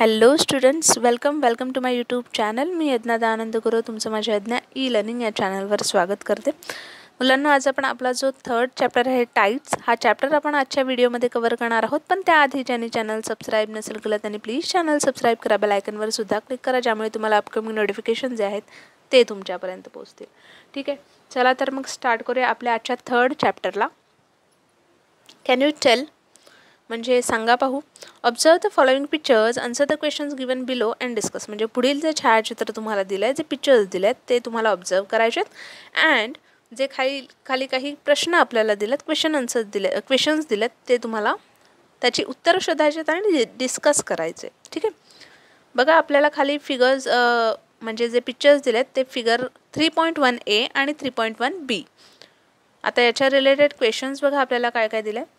Hello students welcome welcome to my YouTube channel मी यज्ञा दानंद गुरु तुमचं माझ्या यज्ञा ई लर्निंग या चॅनलवर स्वागत करते मुलांना आज आपण आपला जो थर्ड चॅप्टर आहे टाईप्स हा चॅप्टर आपण आजच्या व्हिडिओमध्ये कवर करणार आहोत पण त्याआधी ज्यांनी चॅनल सबस्क्राईब नसेल केलं त्यांनी प्लीज चॅनल सबस्क्राईब करा बेल आयकनवर सुद्धा क्लिक करा ज्यामुळे तुम्हाला अपकमिंग नोटिफिकेशन जे आहेत ते तुमच्यापर्यंत पोहोचतील ठीक आहे चला तर मग स्टार्ट करूया आपल्या आजच्या थर्ड चॅप्टरला कॅन यू टेल म्हणजे सांगा पाहू observe the following pictures answer the questions given below and discuss म्हणजे पुढील जे छायाचित्र तुम्हाला दिलं आहे जे पिक्चर्स दिले आहेत ते तुम्हाला ऑब्झर्व करायचे आहेत अँड जे खाली खाली काही प्रश्न आपल्याला दिलेत क्वेश्चन आन्सर दिले क्वेश्चन्स दिलेत ते तुम्हाला त्याची उत्तरं शोधायचे आहेत आणि डिस्कस करायचे ठीक आहे बघा आपल्याला खाली फिगर्स म्हणजे जे पिक्चर्स आहेत ते figure three point one A आणि थ्री पॉईंट वन बी आता याच्या रिलेटेड क्वेश्चन्स बघा आपल्याला काय काय दिलं आहे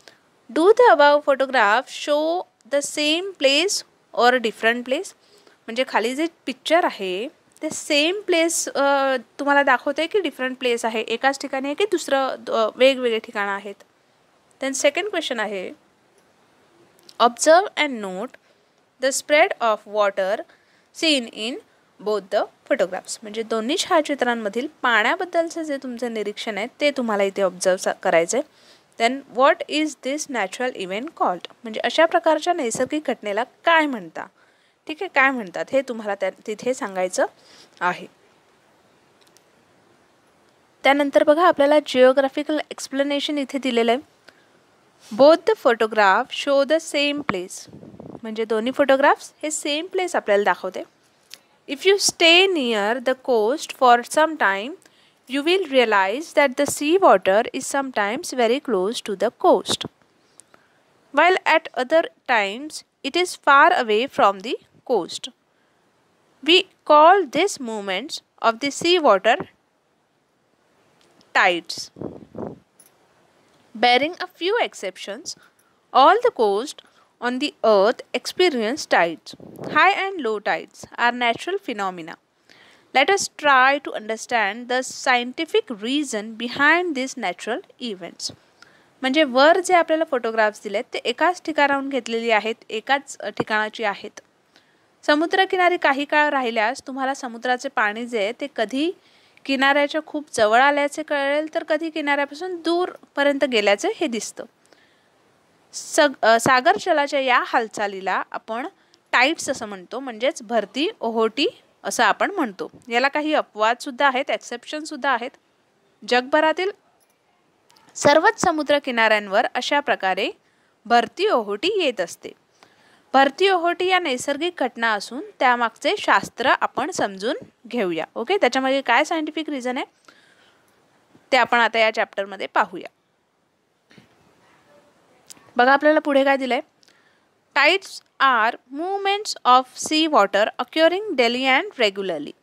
Do the above photograph show the same place or a different place? म्हणजे खाली जे पिक्चर आहे ते सेम प्लेस तुम्हाला आहे की डिफरंट प्लेस आहे एकाच ठिकाणी आहे की दुसरं वेगवेगळे ठिकाणं आहेत देन सेकंड क्वेश्चन आहे observe and note the spread of water seen in both the photographs म्हणजे दोन्ही छायाचित्रांमधील पाण्याबद्दलचं जे तुमचं निरीक्षण आहे ते तुम्हाला इथे ऑब्झर्व करायचं आहे then what is this natural event called म्हणजे अशा प्रकारच्या नैसर्गिक घटनेला काय म्हणता ठीक आहे काय म्हणतात हे तुम्हाला त्या तिथे सांगायचं आहे त्यानंतर बघा आपल्याला जिओग्राफिकल एक्सप्लेनेशन इथे दिलेलं आहे both the photograph show the same place म्हणजे दोन्ही फोटोग्राफ्स हे सेम प्लेस आपल्याला दाखवते if you stay near the coast for some time you will realize that the seawater is sometimes very close to the coast, while at other times it is far away from the coast. We call these movements of the seawater tides. Bearing a few exceptions, all the coasts on the earth experience tides. High and low tides are natural phenomena. Let us try to understand the scientific reason behind these natural events. म्हणजे वर जे आपल्याला photographs दिले आहेत ते एकाच ठिकाणाहून घेतलेली आहेत एकाच ठिकाणाची आहेत समुद्रकिनारी काही काळ राहिल्यास तुम्हाला समुद्राचे पाणी जे आहे ते कधी किनाऱ्याच्या खूप जवळ आल्याचे कळेल तर कधी किनाऱ्यापासून दूरपर्यंत गेल्याचं हे दिसतं सग सागर या हालचालीला आपण टाईप्स असं म्हणतो म्हणजेच भरती ओहोटी असं आपण म्हणतो याला काही अपवादसुद्धा आहेत सुद्धा आहेत जगभरातील सर्वच समुद्र किनाऱ्यांवर अशा प्रकारे भरती ओहोटी येत असते भरती ओहोटी या नैसर्गिक घटना असून त्यामागचे शास्त्र आपण समजून घेऊया ओके त्याच्यामध्ये काय सायंटिफिक रिझन आहे ते आपण आता या चॅप्टरमध्ये पाहूया बघा आपल्याला पुढे काय दिलंय Tides are movements of seawater occurring daily and regularly.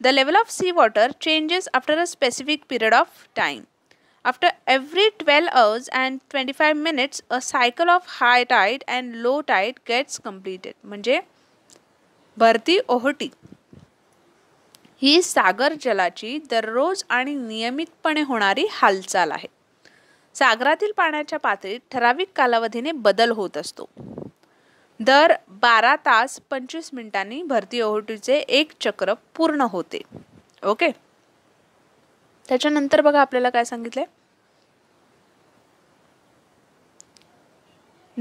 The level of seawater changes after a specific period of time. After every 12 hours and 25 minutes, a cycle of high tide and low tide gets completed. म्हणजे भरती ओहटी ही सागर जलाची दररोज आणि नियमितपणे होणारी हालचाल आहे सागरातील पाण्याच्या पातळीत ठराविक कालावधीने बदल होत असतो दर बारा तास पंचवीस मिनिटांनी भरती ओहटीचे एक चक्र पूर्ण होते ओके त्याच्यानंतर बघा आपल्याला काय सांगितलंय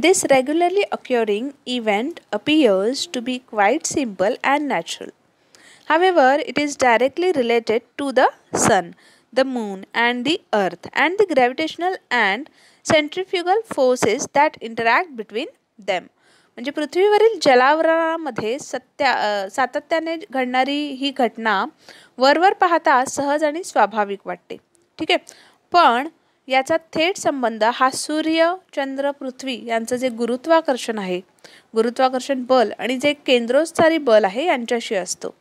this regularly occurring event appears to be quite simple and natural however it is directly related to the sun the moon and the earth and the gravitational and centrifugal forces that interact between them म्हणजे पृथ्वीवरील जलावरणामध्ये सत्या सातत्याने घडणारी ही घटना वरवर पाहता सहज आणि स्वाभाविक वाटते ठीक आहे पण याचा थेट संबंध हा सूर्य चंद्र पृथ्वी यांचं जे गुरुत्वाकर्षण आहे गुरुत्वाकर्षण बल आणि जे केंद्रोत्सारी बल आहे यांच्याशी असतो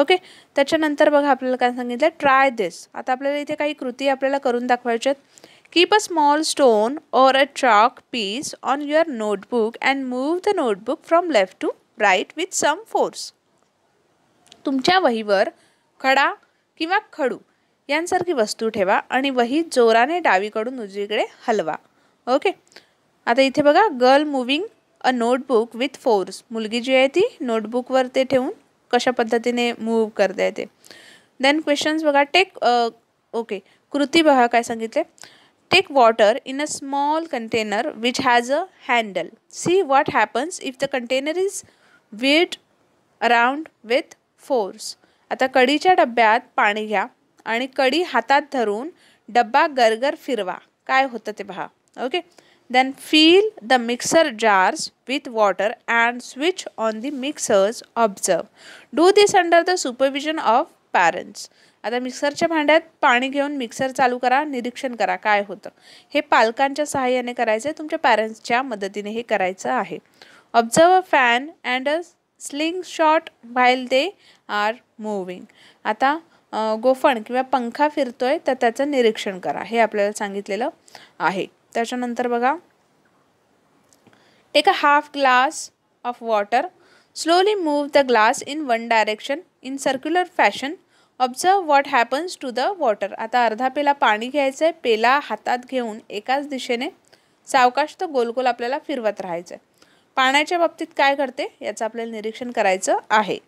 ओके त्याच्यानंतर बघा आपल्याला काय सांगितलं ट्राय दिस आता आपल्याला इथे काही कृती आपल्याला करून दाखवायच्या आहेत Keep a small stone or a chalk piece on your notebook and move the notebook from left to right with some force. तुमच्या वहीवर खडा किंवा खडू यांसारखी वस्तू ठेवा आणि वही जोराने डावीकडून उजवीकडे हलवा ओके आता इथे बघा girl moving a notebook with force मुलगी जी आहे ती नोटबुकवर ते ठेवून कशा पद्धतीने मूव करता येते देन क्वेश्चन्स बघा टेक ओके uh, कृती बघा काय सांगितले Take water in a small container which has a handle. See what happens if the container is weighed around with force. kadi cha डब्यात pani घ्या ani kadi hatat धरून dabba gargar फिरवा kay होतं te पहा okay then fill the mixer jars with water and switch on the mixers observe do this under the supervision of parents आता मिक्सरच्या भांड्यात पाणी घेऊन मिक्सर चालू करा निरीक्षण करा काय होतं हे पालकांच्या सहाय्याने करायचं आहे तुमच्या पॅरेंट्सच्या मदतीने हे करायचं आहे observe a fan and a slingshot while they are moving आता गोफण किंवा पंखा फिरतोय तर त्याचं निरीक्षण करा हे आपल्याला सांगितलेलं आहे त्याच्यानंतर बघा take a half glass of water slowly move the glass in one direction in circular fashion observe what happens to the water आता अर्धा पेला पाणी घ्यायचं आहे पेला हातात घेऊन एकाच दिशेने सावकाश तर गोल गोल आपल्याला फिरवत राहायचं आहे पाण्याच्या बाबतीत काय करते याचं आपल्याला निरीक्षण करायचं आहे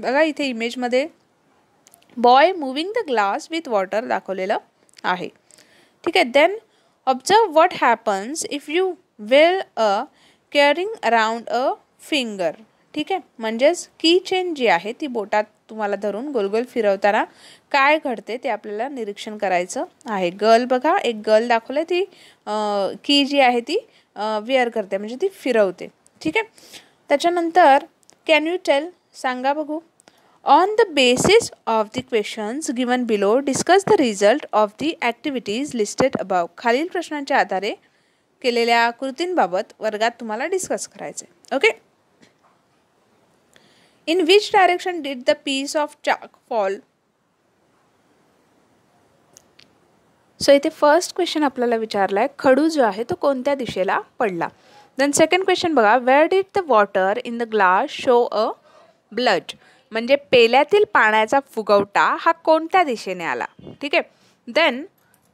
बघा इथे इमेजमध्ये boy moving the glass with water दाखवलेलं आहे ठीक आहे then observe what happens if you whirl a keyring around a finger ठीक आहे म्हणजेच की चेन जी आहे ती बोटात तुम्हाला धरून गोलगोल फिरवताना काय घडते ते आपल्याला निरीक्षण करायचं आहे गर्ल बघा एक गर्ल दाखवलं ती की जी आहे ती वेअर करते म्हणजे ती फिरवते ठीक आहे त्याच्यानंतर कॅन यू टेल सांगा बघू on the basis of the questions given below discuss the result of the activities listed above खालील प्रश्नांच्या आधारे केलेल्या कृतींबाबत वर्गात तुम्हाला डिस्कस करायचं आहे okay In which direction did the piece of chalk fall? So इथे फर्स्ट क्वेश्चन आपल्याला विचारला आहे खडू जो आहे तो कोणत्या दिशेला पडला देन सेकंड क्वेश्चन बघा where did the water in the glass show a bulge म्हणजे पेल्यातील पाण्याचा फुगवटा हा कोणत्या दिशेने आला ठीक आहे then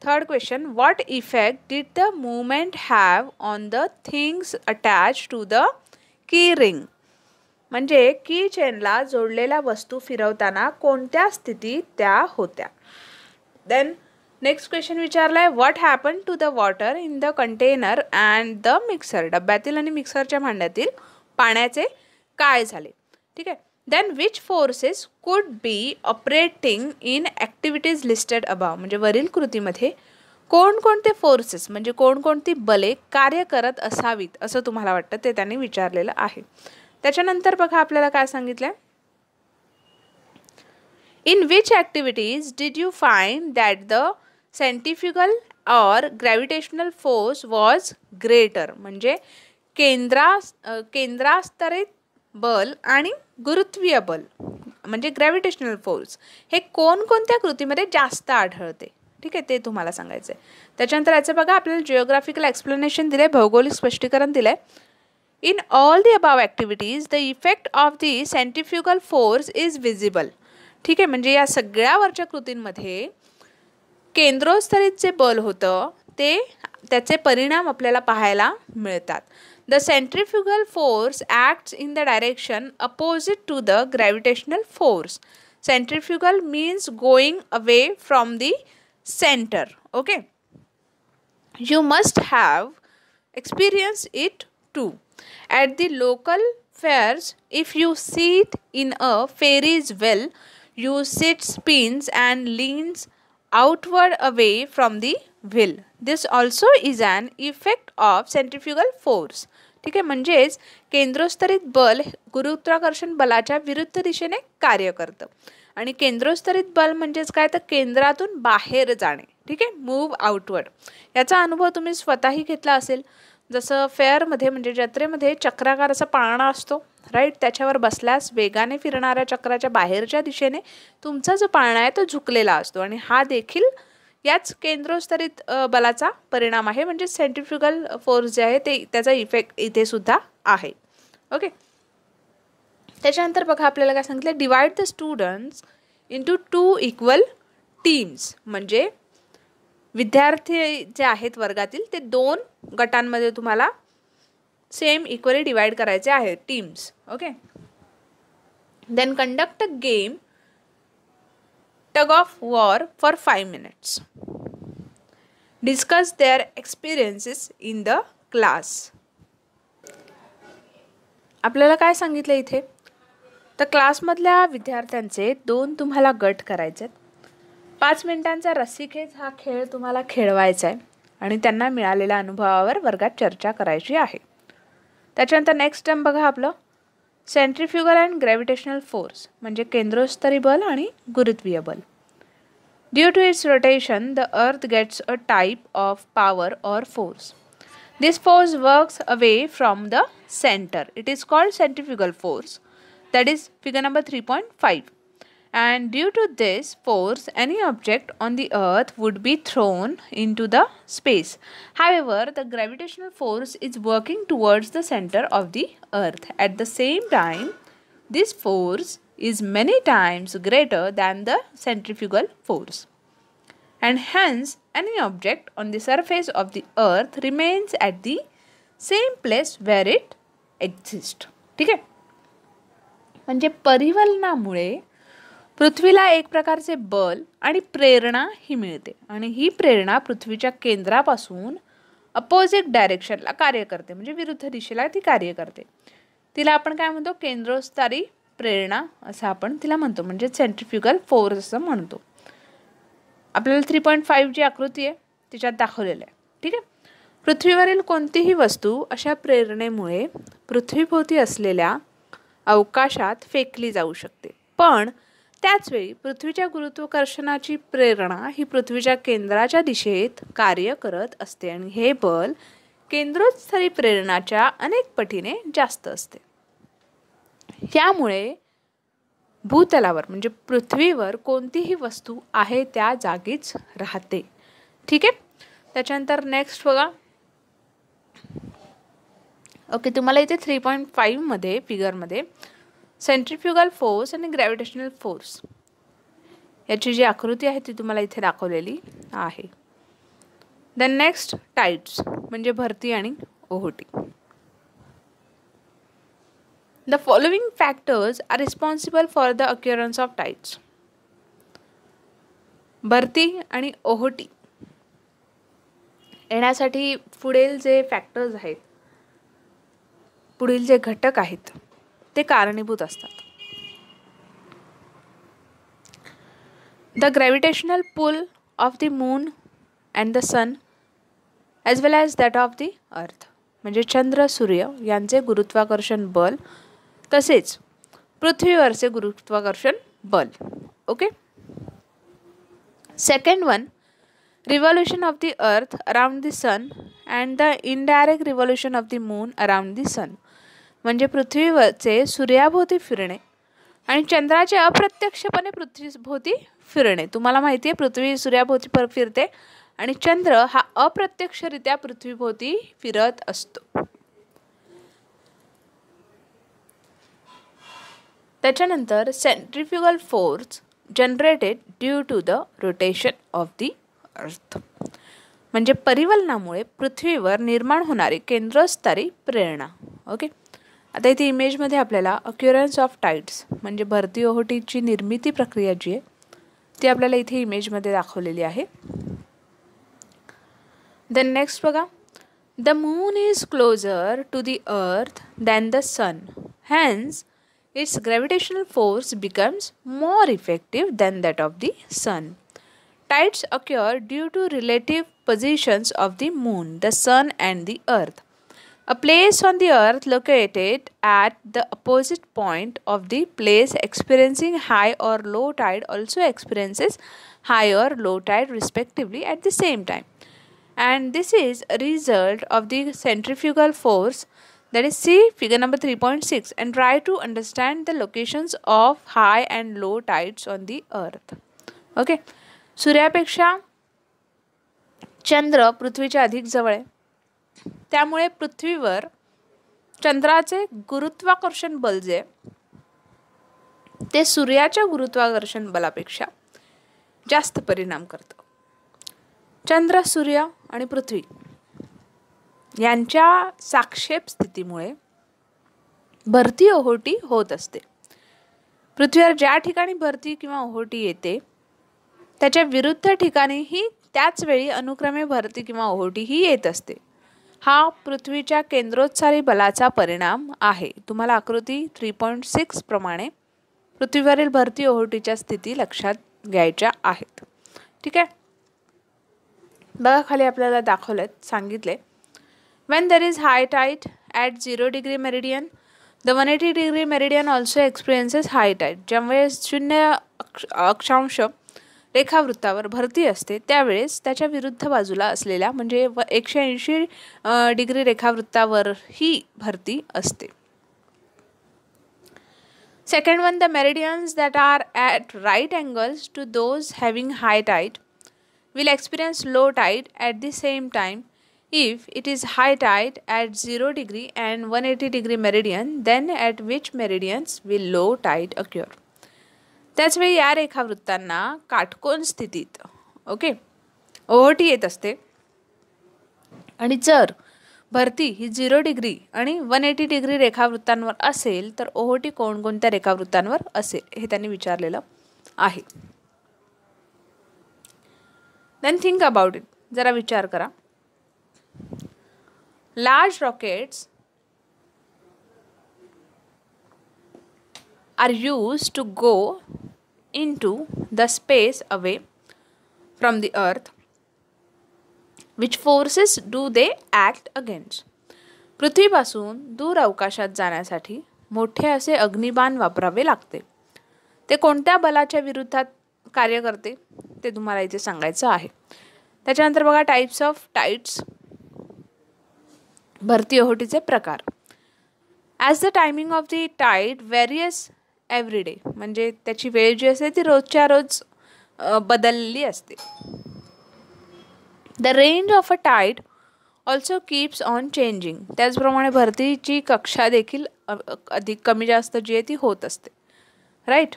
third question what effect did the movement have on the things attach to the key ring म्हणजे की चेनला जोडलेल्या वस्तू फिरवताना कोणत्या स्थितीत त्या होत्या देन नेक्स्ट क्वेश्चन विचारला आहे what happen to the water in the container and the mixer डब्यातील आणि मिक्सरच्या भांड्यातील पाण्याचे काय झाले ठीक आहे then which forces could be operating in activities listed above म्हणजे वरील कृतीमध्ये कोणकोणते फोर्सेस म्हणजे कोणकोणती बले कार्य करत असावीत असं तुम्हाला वाटतं ते त्यांनी विचारलेलं आहे त्याच्यानंतर बघा आपल्याला काय सांगितलं in which activities did you find that the centrifugal or gravitational force was greater म्हणजे केंद्रा केंद्रास्तरित बल आणि गुरुत्वीय बल म्हणजे ग्रॅव्हिटेशनल फोर्स हे कोणकोणत्या कृतीमध्ये जास्त आढळते ठीक आहे ते तुम्हाला सांगायचं आहे त्याच्यानंतर याचं बघा आपल्याला जिओग्राफिकल एक्सप्लेनेशन दिलं आहे भौगोलिक स्पष्टीकरण दिलं आहे In all the above activities, the effect of the centrifugal force is visible. ठीक आहे म्हणजे या सगळ्यावरच्या कृतींमध्ये केंद्रोस्तरीत जे बल होतं ते त्याचे परिणाम आपल्याला पाहायला मिळतात the centrifugal force acts in the direction opposite to the gravitational force centrifugal means going away from the centre okay you must have experience it too at the local fairs if you sit in a Ferris wheel you sit spins and leans outward away from the wheel this also is an effect of centrifugal force ठीक आहे म्हणजेच केंद्रस्तरित बल गुरुत्वाकर्षण बलाच्या विरुद्ध दिशेने कार्य करतं आणि केंद्रोस्तरित बल म्हणजेच काय तर केंद्रातून बाहेर जाणे ठीक आहे मूव आउटवर्ड याचा अनुभव तुम्ही स्वतःही घेतला असेल जसं फेअरमध्ये म्हणजे जत्रेमध्ये चक्राकार असा पाळणा असतो राईट त्याच्यावर बसल्यास वेगाने फिरणाऱ्या चक्राच्या बाहेरच्या दिशेने तुमचा जो पाळणा आहे तो झुकलेला असतो आणि हा देखील याच केंद्रोस्तरित बलाचा परिणाम आहे म्हणजे सेंट्रिफ्युगल फोर्स जे आहे ते त्याचा इफेक्ट इथे सुद्धा आहे ओके त्याच्यानंतर बघा आपल्याला काय सांगितलं divide the students to two equal teams म्हणजे विद्यार्थी जे आहेत वर्गातील ते दोन गटांमध्ये तुम्हाला सेम इक्वली डिवाइड करायचे आहे teams okay then conduct a game tug of war for five minutes discuss their experiences in the class आपल्याला काय सांगितलं इथे तर क्लासमधल्या विद्यार्थ्यांचे दोन तुम्हाला गट करायचे आहेत पाच मिनिटांचा रस्सीखेच हा खेळ तुम्हाला खेळवायचा आहे आणि त्यांना मिळालेल्या अनुभवावर वर्गात चर्चा करायची आहे त्याच्यानंतर नेक्स्ट टर्म बघा आपलं सेंट्रिफ्युगल अँड ग्रॅव्हिटेशनल फोर्स म्हणजे केंद्रोस्तरी बल आणि गुरुत्वीय बल due to its rotation the earth gets a type of power or force this force works away from the centre it is called centrifugal force that is figure number three point five and due to this force any object on the earth would be thrown into the space however the gravitational force is working towards the center of the earth at the same time this force is many times greater than the centrifugal force and hence any object on the surface of the earth remains at the same place where it exists ठीक आहे म्हणजे परिवलनामुळे पृथ्वीला एक प्रकारचे बल आणि प्रेरणा ही मिळते आणि ही प्रेरणा पृथ्वीच्या केंद्रापासून अपोजिट डायरेक्शनला कार्य करते म्हणजे विरुद्ध दिशेला ती कार्य करते तिला आपण काय म्हणतो केंद्रोस्तारी प्रेरणा असं आपण तिला म्हणतो म्हणजे सेंट्रिफ्युगल फोर्स असं म्हणतो आपल्याला थ्री पॉईंट फाईव्ह जी आकृती आहे तिच्यात दाखवलेलं आहे ठीक आहे पृथ्वीवरील कोणतीही वस्तू अशा प्रेरणेमुळे पृथ्वीभोवती असलेल्या अवकाशात फेकली जाऊ शकते पण त्याचवेळी पृथ्वीच्या गुरुत्वाकर्षणाची प्रेरणा ही पृथ्वीच्या केंद्राच्या दिशेत कार्य करत असते आणि हे बल केंद्रोत्सरी प्रेरणाच्या अनेक पटीने जास्त असते त्यामुळे भूतलावर म्हणजे पृथ्वीवर कोणतीही वस्तू आहे त्या जागीच राहते ठीक आहे त्याच्यानंतर नेक्स्ट बघा ओके तुम्हाला इथे थ्री पॉईंट फाईव्हमध्ये फिगरमध्ये सेंट्रिफ्युगल फोर्स आणि ग्रॅव्हिटेशनल फोर्स याची जी आकृती आहे ती तुम्हाला इथे दाखवलेली आहे द नेक्स्ट टाईट्स म्हणजे भरती आणि ओहोटी the following factors are responsible for the occurrence of tides भरती आणि ओहोटी येण्यासाठी पुढील जे फॅक्टर्स आहेत पुढील जे घटक आहेत ते कारणीभूत असतात the gravitational pull of the moon and the sun as well as that of the earth म्हणजे चंद्र सूर्य यांचे गुरुत्वाकर्षण बल तसेच पृथ्वीवरचे गुरुत्वाकर्षण बल okay second one revolution of the earth around the sun and the indirect revolution of the moon around the sun म्हणजे पृथ्वीवरचे सूर्याभोवती फिरणे आणि चंद्राचे अप्रत्यक्षपणे पृथ्वीभोवती फिरणे तुम्हाला माहिती आहे पृथ्वी सूर्याभोवती पर फिरते आणि चंद्र हा अप्रत्यक्षरित्या पृथ्वीभोवती फिरत असतो त्याच्यानंतर centrifugal force generated due to the rotation of the earth म्हणजे परिवलनामुळे पृथ्वीवर निर्माण होणारी केंद्रस्थारी प्रेरणा ओके आता इथे इमेजमध्ये आपल्याला अक्युरन्स ऑफ टाईट्स म्हणजे भरती ओहोटीची निर्मिती प्रक्रिया जी आहे ती आपल्याला इथे इमेजमध्ये दाखवलेली आहे देन नेक्स्ट बघा the moon is closer to the earth than the sun hence its gravitational force becomes more effective than that of the sun tides occur due to relative positions of the moon the sun and the earth A place on the earth located at the opposite point of the place experiencing high or low tide also experiences high or low tide respectively at the same time. And this is a result of the centrifugal force that is see figure number 3.6 and try to understand the locations of high and low tides on the earth. Okay. Surya Peksha Chandra Prithvi जवळ आहे त्यामुळे पृथ्वीवर चंद्राचे गुरुत्वाकर्षण बल जे ते सूर्याच्या गुरुत्वाकर्षण बलापेक्षा जास्त परिणाम करतो चंद्र सूर्य आणि पृथ्वी यांच्या साक्षेप स्थितीमुळे भरती ओहोटी होत असते पृथ्वीवर ज्या ठिकाणी भरती किंवा ओहोटी येते त्याच्या विरुद्ध ठिकाणीही त्याच वेळी अनुक्रमे भरती किंवा ओहोटी ही येत असते हा पृथ्वीच्या केंद्रोत्सारी बलाचा परिणाम आहे तुम्हाला आकृती थ्री पॉईंट सिक्स प्रमाणे पृथ्वीवरील भरती ओहोटीच्या स्थिती लक्षात घ्यायच्या आहेत ठीक आहे बघा खाली आपल्याला दाखवलं सांगितले when there is high tide at zero degree meridian the one eighty degree meridian also experiences high tide ज्यामुळे शून्य अक्ष अक्षांश रेखावृत्तावर भरती असते त्यावेळेस त्याच्या विरुद्ध बाजूला असलेल्या म्हणजे व एकशे ऐंशी डिग्री रेखावृत्तावर ही भरती असते second one the meridians that are at right angles to those having high tide will experience low tide at the same time if it is high tide at zero degree and one eighty degree meridian then at which meridians will low tide occur त्याचवेळी या रेखावृत्तांना काटकोन स्थितीत okay ओहोटी येत असते आणि जर भरती ही झिरो डिग्री आणि वन एटी डिग्री रेखावृत्तांवर असेल तर ओहोटी कोणकोणत्या रेखावृत्तांवर असेल हे त्यांनी विचारलेलं आहे देन थिंक अबाउट इट जरा विचार करा large rockets are use to go into the space away from the earth which forces do they act against पृथ्वीपासून दूर अवकाशात जाण्यासाठी मोठे असे अग्निबाण वापरावे लागते ते कोणत्या बलाच्या विरुद्धात कार्य करते ते तुम्हाला इथे सांगायचं आहे त्याच्यानंतर बघा टाईप्स ऑफ टाईट्स भरती ओहोटीचे प्रकार as the timing of the tide varies every day म्हणजे त्याची वेळ जी असते ती रोजच्या रोज बदललेली असते the range of a tide also keeps on changing त्याचप्रमाणे भरतीची कक्षा देखील अधिक कमी जास्त जी आहे ती होत असते right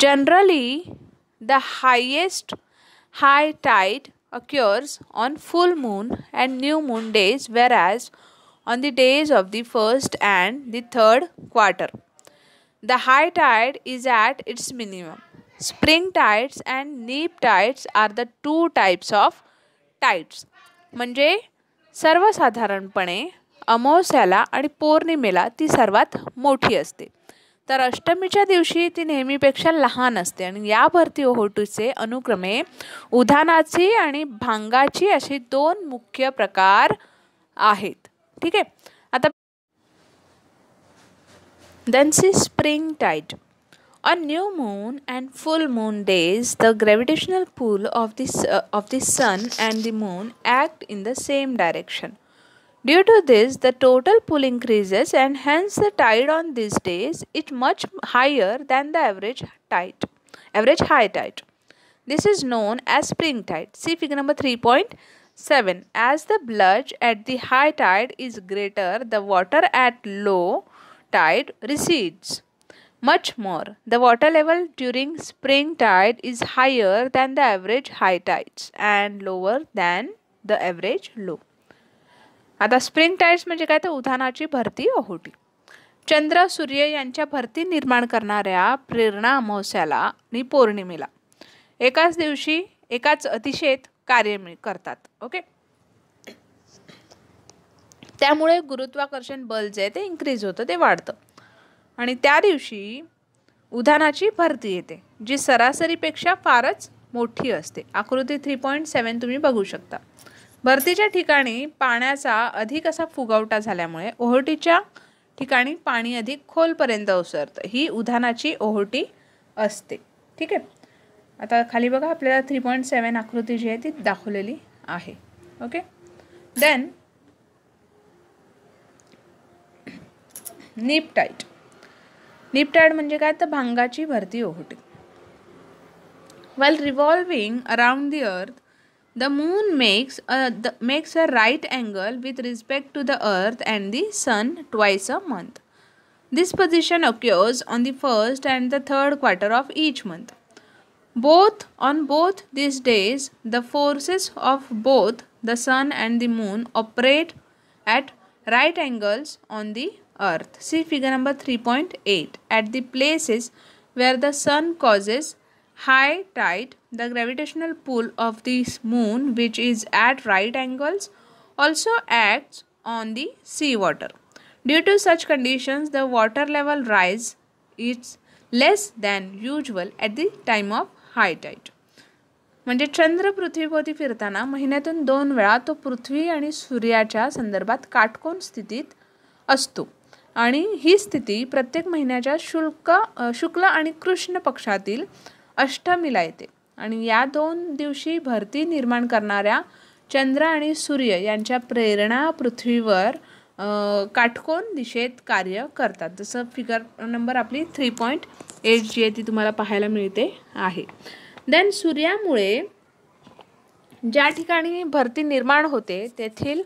generally the highest high tide occurs on full moon and new moon days whereas on the days of the first and the third quarter. The high tide is at its minimum. Spring tides and neap tides are the two types of tides म्हणजे सर्वसाधारणपणे अमावस्याला आणि पौर्णिमेला ती सर्वात मोठी असते तर अष्टमीच्या दिवशी ती नेहमीपेक्षा लहान असते आणि या भरती ओहोटीचे अनुक्रमे उधानाची आणि भांगाची असे दोन मुख्य प्रकार आहेत ठीक आहे आता then see spring tide on new moon and full moon days the gravitational pull of the, uh, of the sun and the moon act in the same direction due to this the total pull increases and hence the tide on these days is much higher than the average tide average high tide this is known as spring tide see figure number 3.3 7. As the bludge at the high tide is greater, the water at low tide recedes. Much more, the water level during spring tide is higher than the average high tides and lower than the average low. आता spring tides म्हणजे काय तर उधानाची भरती ओहोटी चंद्र सूर्य यांच्या भरती निर्माण करणाऱ्या प्रेरणा अमावस्याला आणि पौर्णिमेला एकाच दिवशी एकाच अतिशेत कार्य करतात ओके त्यामुळे गुरुत्वाकर्षण बल जे आहे ते इन्क्रीज होतं ते वाढतं आणि त्या दिवशी उधानाची भरती येते जी सरासरीपेक्षा फारच मोठी असते आकृती थ्री पॉईंट सेवन तुम्ही बघू शकता भरतीच्या ठिकाणी पाण्याचा अधिक असा फुगवटा झाल्यामुळे ओहटीच्या ठिकाणी पाणी अधिक खोलपर्यंत ओसरतं ही उधानाची ओहटी असते ठीक आहे आता खाली बघा आपल्याला थ्री पॉईंट सेवन आकृती जी आहे ती दाखवलेली आहे ओके देन निपटाईट निपटाईट म्हणजे काय तर भांगाची भरती ओहोटी वेल revolving around the earth the moon makes the makes a right angle with respect to the earth and the sun twice a month this position occurs on the first and the third quarter of each month Both on both these days the forces of both the sun and the moon operate at right angles on the earth. See figure number 3.8. At the places where the sun causes high tide, the gravitational pull of the moon which is at right angles also acts on the seawater. Due to such conditions, the water level rise is less than usual at the time of tide म्हणजे चंद्र पृथ्वीभोवती फिरताना महिन्यातून दोन वेळा तो पृथ्वी आणि सूर्याच्या संदर्भात काटकोण स्थितीत असतो आणि ही स्थिती प्रत्येक महिन्याच्या शुल्क शुक्ल आणि कृष्ण पक्षातील अष्टमीला येते आणि या दोन दिवशी भरती निर्माण करणाऱ्या चंद्र आणि सूर्य यांच्या प्रेरणा पृथ्वीवर काटकोन दिशेत कार्य करतात जसं फिगर नंबर आपली थ्री पॉईंट एट जी आहे ती तुम्हाला पाहायला मिळते आहे देन सूर्यामुळे ज्या ठिकाणी भरती निर्माण होते तेथील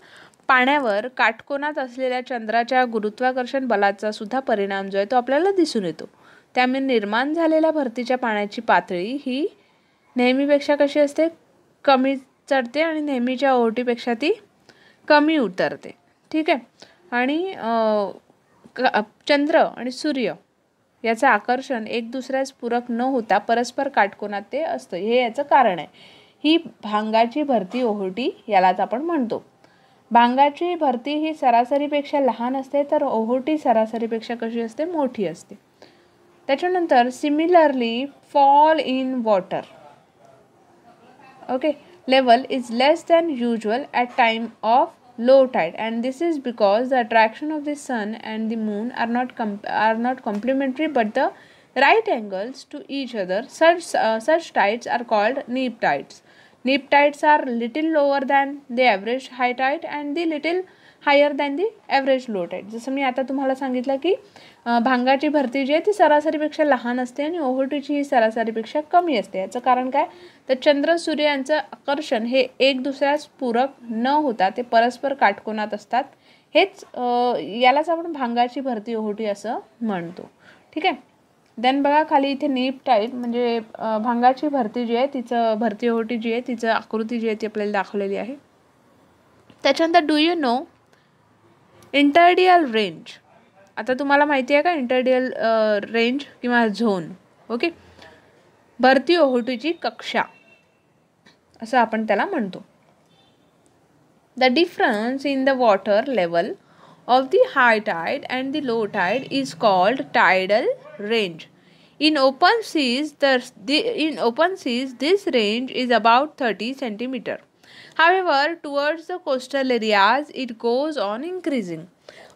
पाण्यावर काटकोनात असलेल्या चंद्राच्या गुरुत्वाकर्षण बलाचा सुद्धा परिणाम जो आहे तो आपल्याला दिसून येतो त्यामुळे निर्माण झालेल्या भरतीच्या पाण्याची पातळी ही नेहमीपेक्षा कशी असते कमी चढते आणि नेहमीच्या ओहटीपेक्षा ती कमी उतरते ठीक आहे आणि चंद्र आणि सूर्य याचं आकर्षण एक दुसऱ्यास पूरक न होता परस्पर काटकोनात ते असतं हे याचं कारण आहे ही भांगाची भरती ओहोटी यालाच आपण म्हणतो भांगाची भरती ही सरासरीपेक्षा लहान असते तर ओहोटी सरासरीपेक्षा कशी असते मोठी असते त्याच्यानंतर similarly fall in water okay level is less than usual at time of low tide and this is because the attraction of the sun and the moon are not are not complementary but the right angles to each other such uh, such tides are called neap tides neap tides are little lower than the average high tide and the little higher than the average low tide. जसं मी आता तुम्हाला सांगितलं की भांगाची भरती जी आहे ती सरासरीपेक्षा लहान असते आणि ओहोटीची ही सरासरीपेक्षा कमी असते याचं कारण काय तर चंद्र सूर्य यांचं आकर्षण हे एक दुसऱ्यास पूरक न होता ते परस्पर काटकोनात असतात हेच यालाच आपण भांगाची भरती ओहोटी असं म्हणतो ठीक आहे देन बघा खाली इथे नीप टाईप म्हणजे भांगाची भरती जी आहे तिचं भरती ओहोटी जी आहे तिचं आकृती जी आहे ती आपल्याला दाखवलेली आहे त्याच्यानंतर do you know intertidal range आता तुम्हाला माहिती आहे का इंटरडियल रेंज किंवा झोन ओके भरती ओहोटीची कक्षा असं आपण त्याला म्हणतो the difference in the water level of the high tide and the low tide is called tidal range in open seas तर in open seas seas range range is about 30 centimetre However, towards the coastal areas it goes on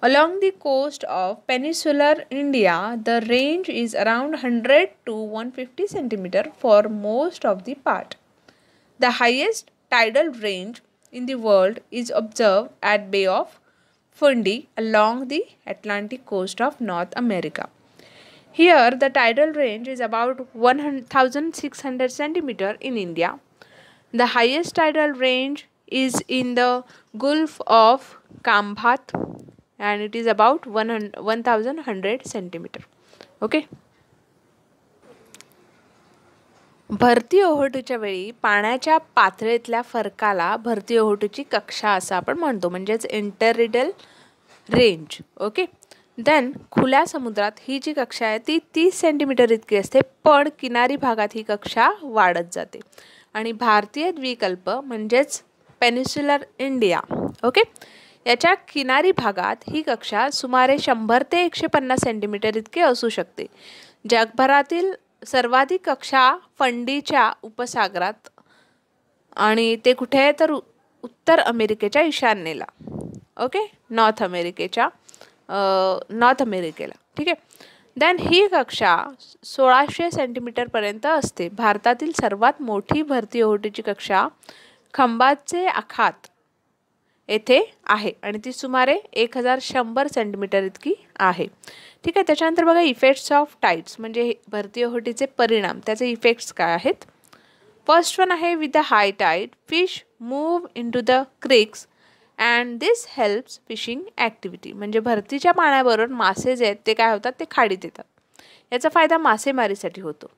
Along the coast of peninsular India, the range is around 100 to 150 centimeter for most of the part. The highest tidal range in the world is observed at Bay of Fundy along the Atlantic coast of North America. Here, the tidal range is about 1,600 centimeter in India. The highest tidal range is in the Gulf of Kambat and it is about 1100 centimetre okay भरती ओहोटूच्या वेळी पाण्याच्या पातळीतल्या फरकाला भरती ओहोटूची कक्षा असं आपण म्हणतो म्हणजेच इंटररिडल रेंज ओके देन खुल्या समुद्रात ही जी कक्षा आहे ती तीस सेंटीमीटर इतकी असते पण किनारी भागात ही कक्षा वाढत जाते आणि भारतीय द्विकल्प म्हणजेच पेनिस्युलर इंडिया ओके याच्या किनारी भागात ही कक्षा सुमारे शंभर ते एकशे पन्नास सेंटीमीटर इतकी असू शकते जगभरातील सर्वाधिक कक्षा फंडीच्या उपसागरात आणि ते कुठे आहे तर उत्तर अमेरिकेच्या ईशान्येला ओके नॉर्थ अमेरिकेच्या नॉर्थ अमेरिकेला ठीक आहे देन ही कक्षा सोळाशे सेंटीमीटरपर्यंत असते भारतातील सर्वात मोठी भरती ओहोटीची कक्षा खंबाचे आखात येथे आहे आणि ती सुमारे एक हजार शंभर सेंटीमीटर इतकी आहे ठीक आहे त्याच्यानंतर बघा इफेक्ट्स ऑफ टाईट्स म्हणजे भरती ओहोटीचे परिणाम त्याचे इफेक्ट्स काय आहेत फर्स्ट वन आहे with the high tide fish move into the creeks and this helps fishing activity म्हणजे भरतीच्या पाण्याबरोबर मासे जे आहेत ते काय होतात ते खाडीत येतात याचा फायदा मासेमारीसाठी होतो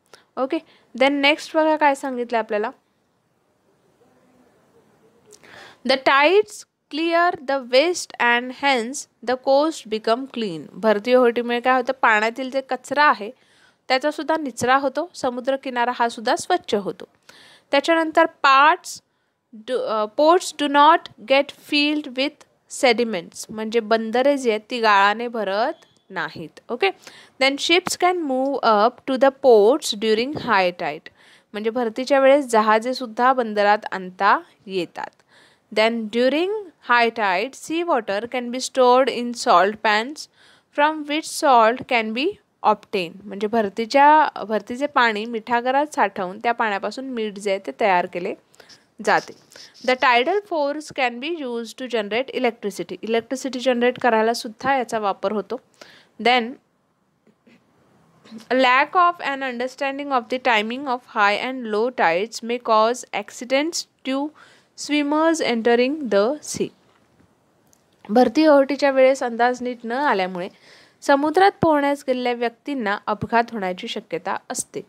ओके देन नेक्स्ट बघा काय सांगितलं आपल्याला the tides clear the waste and hence the coast become clean भरती होटीमुळे काय होतं पाण्यातील जे कचरा आहे त्याचासुद्धा निचरा होतो समुद्रकिनारा हा सुद्धा स्वच्छ होतो त्याच्यानंतर parts do ports do not get filled with sediments म्हणजे बंदरे जी आहेत ती गाळाने भरत नाहीत okay then ships can move up to the ports during high tide म्हणजे भरतीच्या वेळेस जहाजेसुद्धा बंदरात आणता येतात Then during high tide, seawater can be stored in salt pans from which salt can be obtain म्हणजे भरतीच्या भरतीचे पाणी मिठागरात साठवून त्या पाण्यापासून मीठ जे आहे ते तयार केले जाते the tidal force can be use to generate electricity electricity generate करायला सुद्धा याचा वापर होतो then lack of and understanding of the timing of high and low tides may cause accidents to swimmers entering the sea भरती ओहटीच्या वेळेस अंदाज नीट न आल्यामुळे समुद्रात पोहण्यास गेलेल्या व्यक्तींना अपघात होण्याची शक्यता असते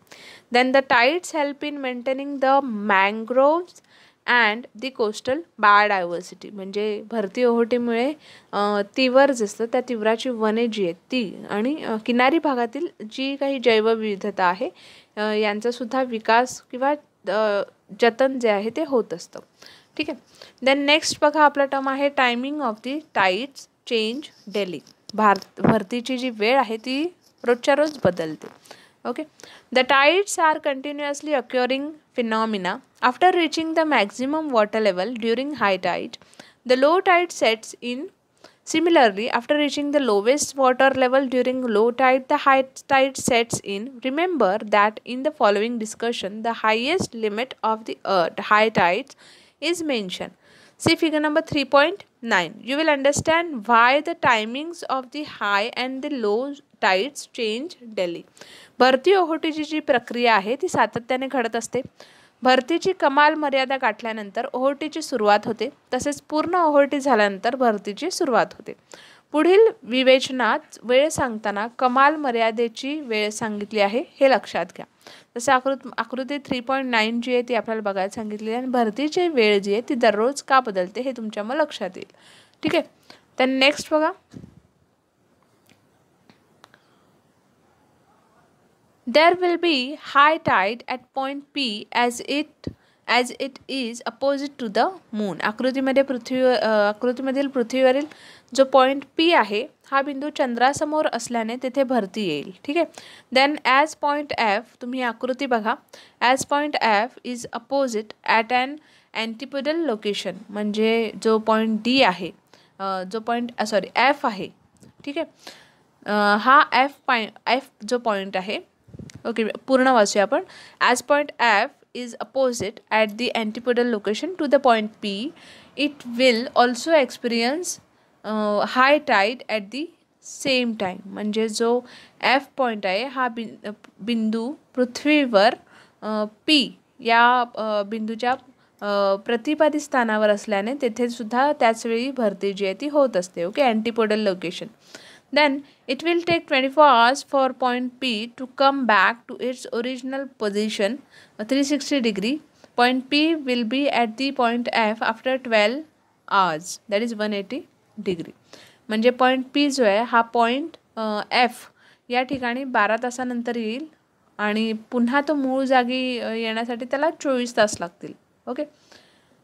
then the tides help in maintaining the mangroves and the coastal biodiversity म्हणजे भरती ओहोटीमुळे तीवर जे त्या तीव्राची वने जी आहेत ती आणि किनारी भागातील जी काही जैवविविधता आहे यांचासुद्धा विकास किंवा जतन जे आहे ते होत असतं ठीक आहे देन नेक्स्ट बघा आपला टर्म आहे timing of the tides change daily भारत भरतीची जी वेळ आहे ती रोजच्या रोज बदलते okay the tides are continuously occurring phenomena after reaching the maximum water level during high tide the low tide sets in Similarly, after reaching the lowest water level during low tide, the high tide sets in. Remember that in the following discussion, the highest limit of the earth, high tides is mentioned. See figure number 3.9. You will understand why the timings of the high and the low tides change daily. भरती ओहोटीची जी प्रक्रिया आहे ती सातत्याने घडत असते भरतीची कमाल मर्यादा गाठल्यानंतर ओहोटीची सुरुवात होते तसेच पूर्ण ओहोटी झाल्यानंतर भरतीची सुरुवात होते पुढील विवेचनात वेळ सांगताना कमाल मर्यादेची वेळ सांगितली आहे हे लक्षात घ्या जसं आकृत आकृती थ्री पॉईंट नाईन जी आहे ती आपल्याला बघायला सांगितलेली आणि भरतीची वेळ जी आहे ती दररोज का बदलते हे तुमच्या मग लक्षात येईल ठीक आहे तर नेक्स्ट बघा there will be high tide at point P as it as it is opposite to the moon आकृतीमध्ये पृथ्वी आकृतीमधील पृथ्वीवरील जो पॉईंट पी आहे हा बिंदू चंद्रासमोर असल्याने तिथे भरती येईल ठीक आहे देन ॲज पॉईंट ॲफ तुम्ही आकृती बघा as point F is opposite at and antipodal location म्हणजे जो पॉईंट डी आहे जो पॉईंट सॉरी एफ आहे ठीक आहे हा एफ पॉईं एफ जो पॉईंट आहे ओके पूर्ण वाचूया आपण as point F is opposite at the antipodal location to the point P it will also experience high tide at the same time म्हणजे जो एफ पॉईंट आहे हा बिन बिंदू पृथ्वीवर पी या बिंदूच्या प्रतिपादी स्थानावर असल्याने तेथे सुद्धा त्याचवेळी भरती जी आहे ती होत असते okay antipodal location then it will take twenty four hours for point P to come back to its original position three sixty degree point P will be at the point F after twelve hours that is one eighty degree म्हणजे point P जो आहे हा point F या ठिकाणी बारा तासानंतर येईल आणि पुन्हा तो मूळ जागी येण्यासाठी त्याला चोवीस तास लागतील okay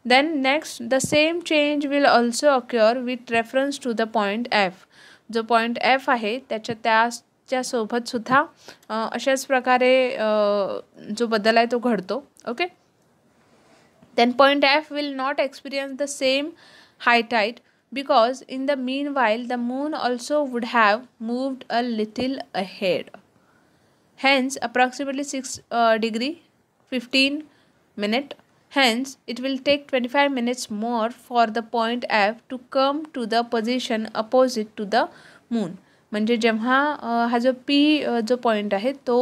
then next the same change will also occur with reference to the point F जो पॉईंट एफ आहे त्याच्या त्याच्यासोबतसुद्धा अशाच प्रकारे जो बदल आहे तो घडतो okay then point F will not experience the same high tide because in the meanwhile the moon also would have moved a little ahead. Hence, approximately 6 uh, degree 15 minute. Hence, it will take 25 minutes more for the point F to come to the position opposite to the moon. Manje, म्हणजे जेव्हा हा जो P जो point आहे तो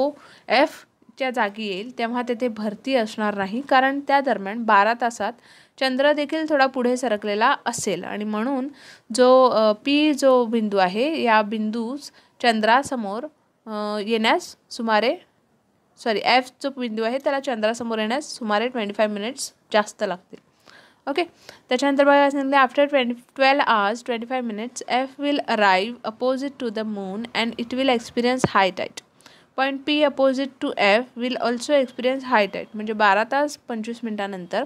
एफच्या जागी येईल तेव्हा तेथे भरती असणार नाही कारण त्या दरम्यान बारा तासात चंद्र देखील थोडा पुढे सरकलेला असेल आणि म्हणून जो पी जो बिंदू आहे या बिंदूस चंद्रासमोर येण्यास सुमारे सॉरी एफ जो बिंदू आहे त्याला चंद्रासमोर येण्यास सुमारे ट्वेंटी फाय मिनिट्स जास्त लागतील ओके त्याच्यानंतर बघा सांगितलं after twenty twelve hours twenty five minutes F will arrive opposite to the moon and it will experience high tide point P opposite to F will also experience high tide म्हणजे बारा तास पंचवीस मिनटानंतर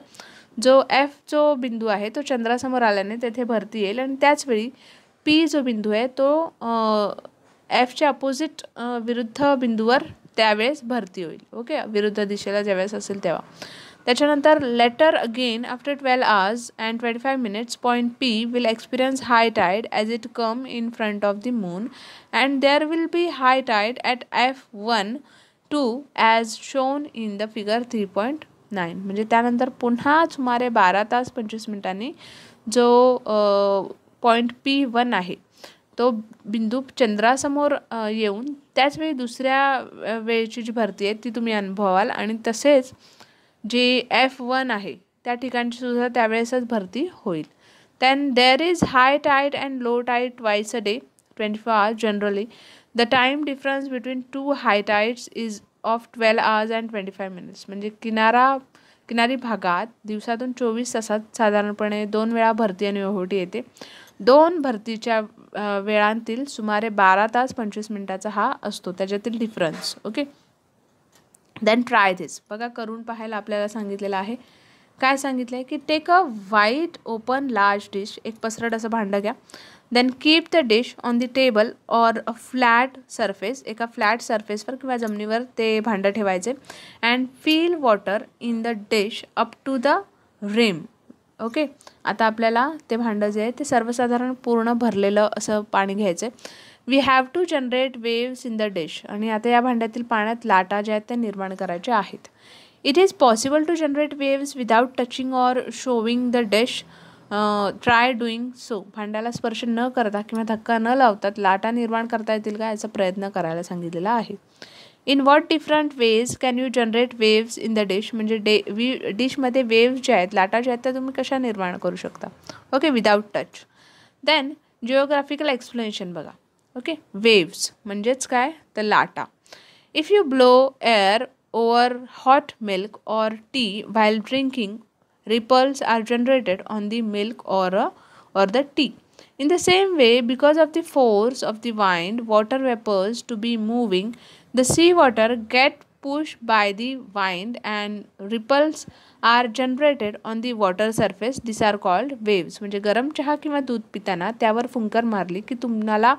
जो F जो बिंदू आहे तो चंद्रासमोर आल्याने तेथे भरती येईल आणि त्याचवेळी पी जो बिंदू आहे तो एफच्या अपोजिट विरुद्ध बिंदूवर त्यावेळेस भरती होईल ओके विरुद्ध दिशेला ज्यावेळेस असेल तेव्हा त्याच्यानंतर later again after twelve hours and twenty five minutes point P will experience high tide as it come in front of the moon and there will be high tide at F one two as shown in the figure three point nine म्हणजे त्यानंतर पुन्हा सुमारे बारा तास पंचवीस मिनिटांनी जो point P one आहे तो बिंदू चंद्रासमोर येऊन त्याचवेळी दुसऱ्या वेळेची जी भरती आहे ती तुम्ही अनुभवाल आणि तसेच जी एफ वन आहे त्या ठिकाणची सुद्धा त्यावेळेसच भरती होईल then there is high tide and low tide twice a day twenty four hours generally the time difference between two high tides is of twelve hours and twenty five minutes म्हणजे किनारा किनारी भागात दिवसातून चोवीस तासात साधारणपणे दोन वेळा भरती आणि ओहोटी येते दोन भरतीच्या वेळांतील सुमारे बारा तास पंचवीस मिनिटाचा हा असतो त्याच्यातील difference okay then try this बघा करून पाहायला आपल्याला सांगितलेलं आहे काय सांगितलं आहे की टेक अ वाईट ओपन लार्ज डिश एक पसरट असं भांडं घ्या then keep the dish on the table or a flat surface एका फ्लॅट सर्फेसवर किंवा जमिनीवर ते भांडं ठेवायचे and fill water in the dish up to the rim okay आता आपल्याला ते भांडं जे आहे ते सर्वसाधारण पूर्ण भरलेलं असं पाणी घ्यायचं आहे we have to generate waves in the dish आणि आता या भांड्यातील पाण्यात लाटा ज्या आहेत त्या निर्माण करायच्या आहेत it is possible to generate waves without touching or shoving the dish try doing so भांड्याला स्पर्श न करता किंवा धक्का न लावतात लाटा निर्माण करता येतील का याचा प्रयत्न करायला सांगितलेला आहे in what different ways can you generate waves in the dish म्हणजे डे वी डिशमध्ये वेव्स जे आहेत लाटा ज्या आहेत त्या तुम्ही कशा निर्माण करू शकता okay without touch then geographical explanation बघा ओके वेव्स म्हणजेच काय तर लाटा if you blow air over hot milk or tea while drinking ripples are generated on the milk or, a, uh, or the tea. In the same way, because of the force of the wind, water vapors to be moving, the seawater get pushed by the wind and ripples are generated on the water surface. These are called waves. म्हणजे गरम चहा किंवा दूध पिताना त्यावर फुंकर मारली की तुम्हाला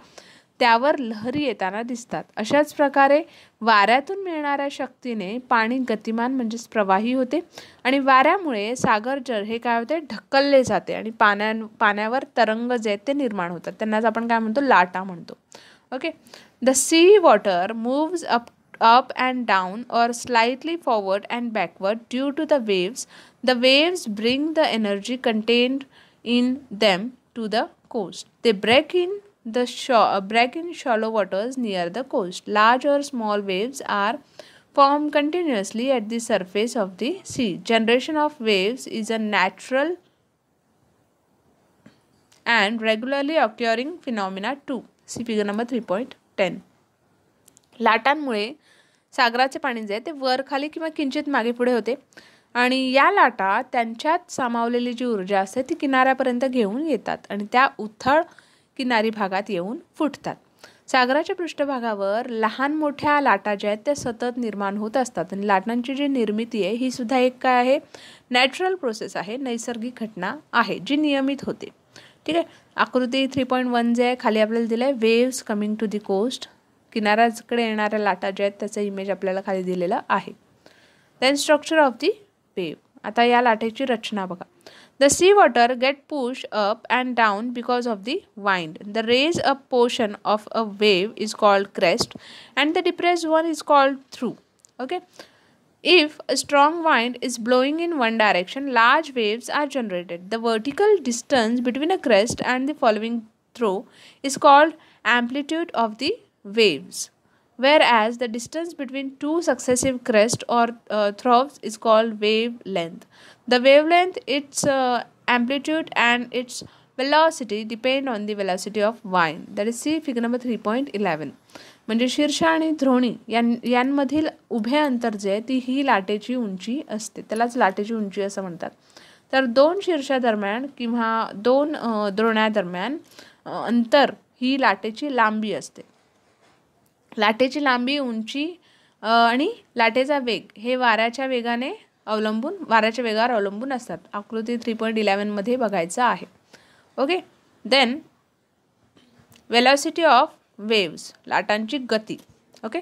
त्यावर लहरी येताना दिसतात अशाच प्रकारे वाऱ्यातून मिळणाऱ्या शक्तीने पाणी गतिमान म्हणजेच प्रवाही होते आणि वाऱ्यामुळे सागर जर हे काय होते ढकलले जाते आणि पाण्या पाण्यावर तरंग जे आहेत ते निर्माण होतात त्यांनाच आपण काय म्हणतो लाटा म्हणतो okay the sea water moves up up and down or slightly forward and backward due to the waves the waves bring the energy contained in them to the coast they break in the shallow break in shallow waters near the coast large or small waves are form continuously at the surface of the sea generation of waves is a natural and regularly occurring phenomena to C figure number three point ten लाटांमुळे सागराचे पाणी जे आहे ते वर खाली किंवा किंचित मागे पुढे होते आणि या लाटा त्यांच्यात सामावलेली जी ऊर्जा असते ती किनाऱ्यापर्यंत घेऊन येतात आणि त्या उथळ किनारी भागात येऊन फुटतात सागराच्या पृष्ठभागावर लहान मोठ्या लाटा ज्या आहेत त्या सतत निर्माण होत असतात आणि लाटांची जी निर्मिती आहे ही सुद्धा एक काय आहे नॅचरल प्रोसेस आहे नैसर्गिक घटना आहे जी नियमित होते ठीक आहे आकृती थ्री पॉईंट वन जे आहे खाली आपल्याला दिलं आहे waves coming to the coast किनाऱ्याकडे येणाऱ्या लाटा ज्या आहेत त्याचं इमेज आपल्याला खाली दिलेलं आहे then structure of the wave आता या लाटेची रचना बघा The seawater get pushed up and down because of the wind. The raised up portion of a wave is called crest and the depressed one is called through. Okay. If a strong wind is blowing in one direction, large waves are generated. The vertical distance between a crest and the following throw is called amplitude of the waves. whereas the distance between two successive crests or uh, throbs is called wavelength. The wavelength, its uh, amplitude, and its velocity depend on the velocity of wind. That is see figure number 3.11. म्हणजे शीर्ष आणि ध्रोणी यांमधील उभे अंतर जे आहे ती ही लाटेची उंची असते त्यालाच लाटेची उंची असं म्हणतात तर दोन शीर्षादरम्यान किंवा दोन द्रोण्यादरम्यान अंतर ही लाटेची लांबी असते लाटेची लांबी उंची आणि लाटेचा वेग हे वाऱ्याच्या वेगाने अवलंबून वाऱ्याच्या वेगावर अवलंबून असतात आकृती थ्री पॉईंट इलेवनमध्ये बघायचं आहे okay then velocity of waves लाटांची गती okay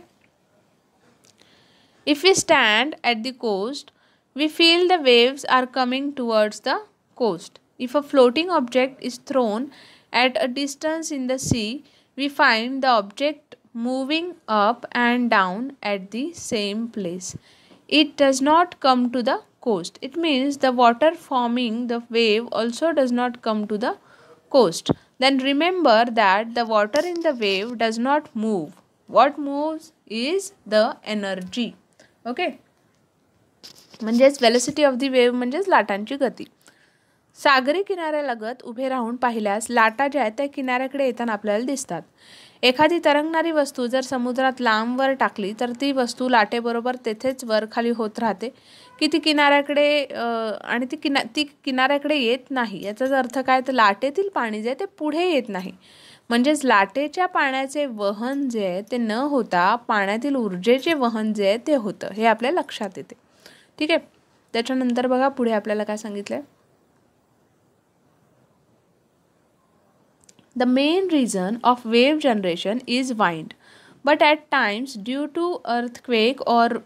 if you stand at the coast we feel the waves are coming towards the coast if a floating object is thrown at a distance in the sea we find the object moving up and down at the same place. It does not come to the coast. It means the water forming the wave also does not come to the coast. Then remember that the water in the wave does not move. What moves is the energy. Okay. म्हणजेच velocity of the wave म्हणजेच लाटांची गती सागरी किनाऱ्यालगत उभे राहून पाहिल्यास लाटा ज्या आहेत त्या किनाऱ्याकडे येताना आपल्याला दिसतात एखादी तरंगणारी वस्तू जर समुद्रात लांबवर टाकली तर ती वस्तू लाटेबरोबर तेथेच वरखाली होत राहते की ती किनाऱ्याकडे आणि ती किना ती किनाऱ्याकडे येत नाही याचाच अर्थ काय तर लाटेतील पाणी जे आहे ते पुढे येत नाही म्हणजेच लाटेच्या पाण्याचे वहन जे आहे ते न होता पाण्यातील ऊर्जेचे वहन जे आहे ते होतं हे आपल्या लक्षात येते ठीक आहे त्याच्यानंतर बघा पुढे आपल्याला काय सांगितलं आहे The main reason of wave generation is wind, but at times due to earthquake or,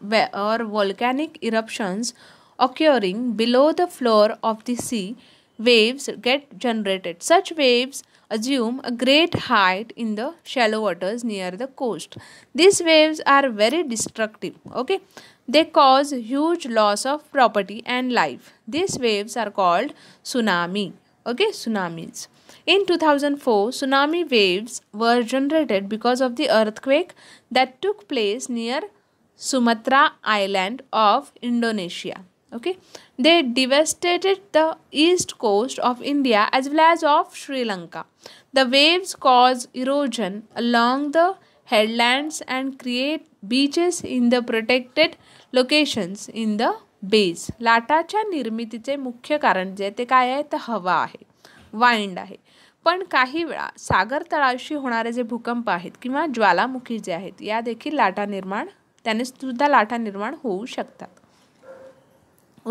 or volcanic eruptions occurring below the floor of the sea, waves get generated. Such waves assume a great height in the shallow waters near the coast. These waves are very destructive. Okay, they cause huge loss of property and life. These waves are called tsunami. Okay, tsunamis. In 2004, tsunami waves were generated because of the earthquake that took place near Sumatra island of Indonesia. Okay, they devastated the east coast of India as well as of Sri Lanka. The waves cause erosion along the headlands and create beaches in the protected locations in the base. लाटाच्या निर्मितीचे मुख्य कारण जे ते काय आहे तर हवा आहे आहे पण काही वेळा सागर तळाशी होणारे जे भूकंप आहेत किंवा ज्वालामुखी जे आहेत या देखील लाटा निर्माण त्याने सुद्धा लाटा निर्माण होऊ शकतात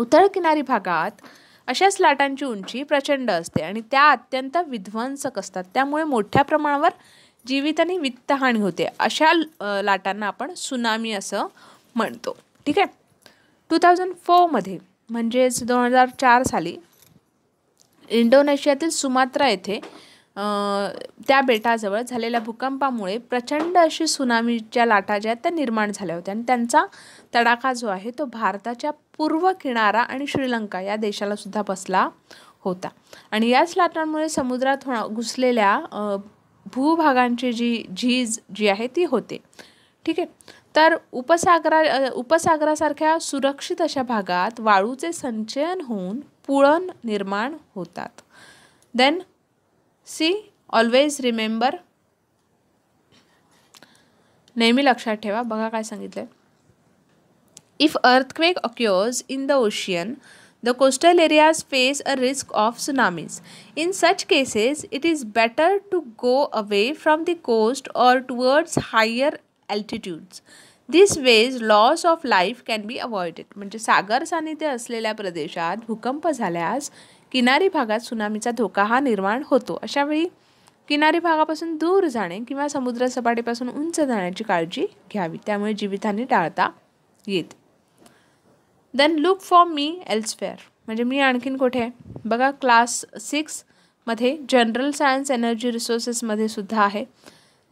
उथळ किनारी भागात अशाच लाटांची उंची प्रचंड असते आणि त्या अत्यंत विध्वंसक असतात त्यामुळे मोठ्या प्रमाणावर जीवित आणि वित्तहानी होते अशा लाटांना आपण सुनामी असं म्हणतो ठीक आहे टू थाउजंड फोरमध्ये म्हणजेच दोन हजार चार साली इंडोनेशियातील सुमात्रा येथे त्या बेटाजवळ झालेल्या भूकंपामुळे प्रचंड अशी सुनामीच्या लाटा ज्या आहेत त्या निर्माण झाल्या होत्या आणि त्यांचा तडाखा जो आहे तो भारताच्या पूर्व किनारा आणि श्रीलंका या देशाला सुद्धा बसला होता आणि याच लाटांमुळे समुद्रात होणा घुसलेल्या भूभागांची जी झीज जी आहे ती होते ठीक आहे तर उपसागरा उपसागरासारख्या सुरक्षित अशा भागात वाळूचे संचयन होऊन पुळण निर्माण होतात देन सी ऑलवेज रिमेंबर नेहमी लक्षात ठेवा बघा काय सांगितलंय if earthquake occurs in the ocean the coastal areas face a risk of in such cases it is better to go away from the coast or towards higher altitudes this way loss of life can be avoided म्हणजे सागर सानिध्य असलेल्या प्रदेशात भूकंप झाल्यास किनारी भागात सुनामीचा धोका हा निर्माण होतो अशावेळी किनारी भागापासून दूर जाणे किंवा समुद्र सपाटीपासून उंच जाण्याची काळजी घ्यावी त्यामुळे जीवितहानी टाळता येत then look for me elsewhere म्हणजे मी आणखीन कुठे बघा क्लास सिक्समध्ये जनरल सायन्स एनर्जी रिसोर्सेसमध्ये सुद्धा आहे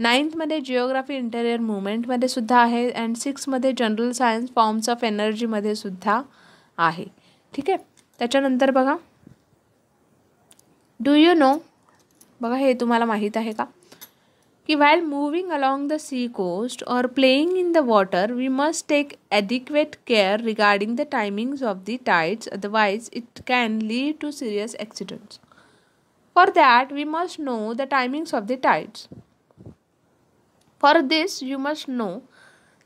नाईन्थमध्ये जिओग्राफी इंटेरियर मुवमेंटमध्ये सुद्धा आहे अँड सिक्समध्ये जनरल सायन्स फॉर्म्स ऑफ एनर्जीमध्ये सुद्धा आहे ठीक आहे त्याच्यानंतर बघा डू यू नो बघा हे तुम्हाला माहीत आहे का की while moving along the sea coast or playing in the water we must take adequate care regarding the timings of the tides otherwise it can lead to serious accidents for that we must know the timings of the tides For this, you must know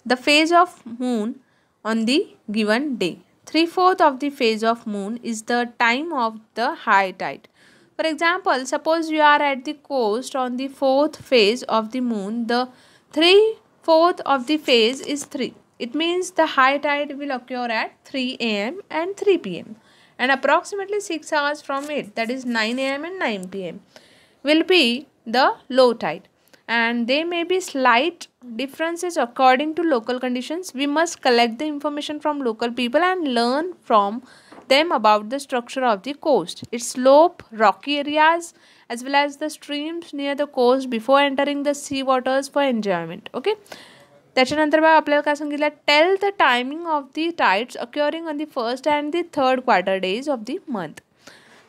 the phase of moon on the given day. Three-fourth of the phase of moon is the time of the high tide. For example, suppose you are at the coast on the fourth phase of the moon, the three-fourth of the phase is 3. It means the high tide will occur at 3 am and 3 pm and approximately 6 hours from it that is 9 am and 9 pm will be the low tide and there may be slight differences according to local conditions. We must collect the information from local people and learn from them about the structure of the coast, its slope, rocky areas, as well as the streams near the coast before entering the sea waters for enjoyment. Okay. त्याच्यानंतर बघा आपल्याला काय सांगितलं tell the timing of the tides occurring on the first and the third quarter days of the month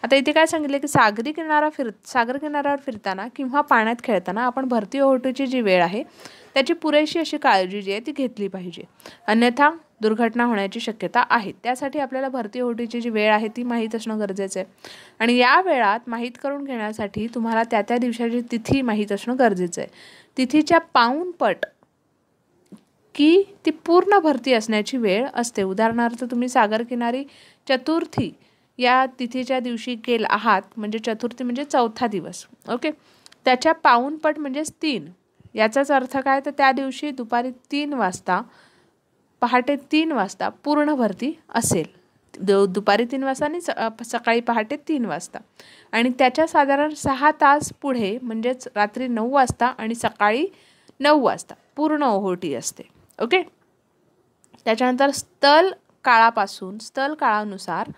आता इथे काय सांगितलं की सागरी किनारा फिर सागर किनाऱ्यावर फिरताना किंवा पाण्यात खेळताना आपण भरती ओहोटीची जी वेळ आहे त्याची पुरेशी अशी काळजी जी आहे ती घेतली पाहिजे अन्यथा दुर्घटना होण्याची शक्यता आहे त्यासाठी आपल्याला भरती ओहोटीची जी वेळ आहे ती माहीत असणं गरजेचं आहे आणि या वेळात माहीत करून घेण्यासाठी तुम्हाला त्या त्या दिवसाची तिथी माहीत असणं गरजेचं आहे तिथीच्या पाऊनपट की ती पूर्ण भरती असण्याची वेळ असते उदाहरणार्थ तुम्ही सागरकिनारी चतुर्थी या तिथीच्या दिवशी गेल आहात म्हणजे चतुर्थी म्हणजे चौथा दिवस ओके त्याच्या पाऊनपट म्हणजेच तीन याचाच अर्थ काय तर त्या दिवशी दुपारी तीन वाजता पहाटे तीन वाजता पूर्ण भरती असेल दुपारी तीन वाजता आणि सकाळी पहाटे तीन वाजता आणि त्याच्या साधारण सहा तास पुढे म्हणजेच रात्री नऊ वाजता आणि सकाळी नऊ वाजता पूर्ण ओहोटी असते ओके त्याच्यानंतर स्थल काळापासून स्थल काळानुसार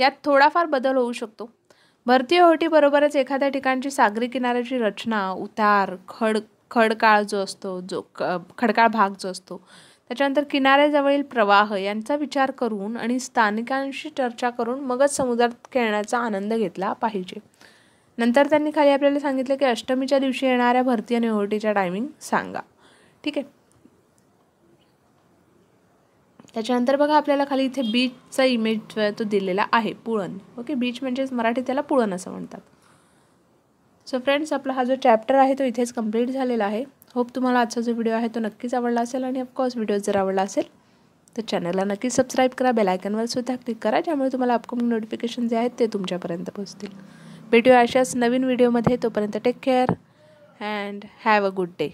यात थोडाफार बदल होऊ शकतो भरती ओहोटीबरोबरच एखाद्या ठिकाणची सागरी किनाऱ्याची रचना उतार खड खडकाळ जो असतो जो खडकाळ भाग जो असतो त्याच्यानंतर किनाऱ्याजवळील प्रवाह यांचा विचार करून आणि स्थानिकांशी चर्चा करून मगच समुद्रात खेळण्याचा आनंद घेतला पाहिजे नंतर त्यांनी खाली आपल्याला सांगितलं की अष्टमीच्या दिवशी येणाऱ्या भरती आणि ओहोटीच्या टायमिंग सांगा ठीक आहे त्याच्यानंतर बघा आपल्याला खाली इथे बीचचा इमेज जो आहे तो दिलेला आहे पुळण ओके बीच म्हणजेच मराठी त्याला पुळण असं म्हणतात सो फ्रेंड्स आपला हा जो चॅप्टर आहे तो इथेच कंप्लीट झालेला आहे होप तुम्हाला आजचा जो व्हिडिओ आहे तो नक्कीच आवडला असेल आणि ऑफकोर्स व्हिडिओ जर आवडला असेल तर चॅनलला नक्की सबस्क्राईब करा बेलायकनवर सुद्धा क्लिक करा ज्यामुळे तुम्हाला अपकमिंग नोटिफिकेशन जे आहेत ते तुमच्यापर्यंत पोहोचतील भेटूया अशाच नवीन व्हिडिओमध्ये तोपर्यंत take care and have a good day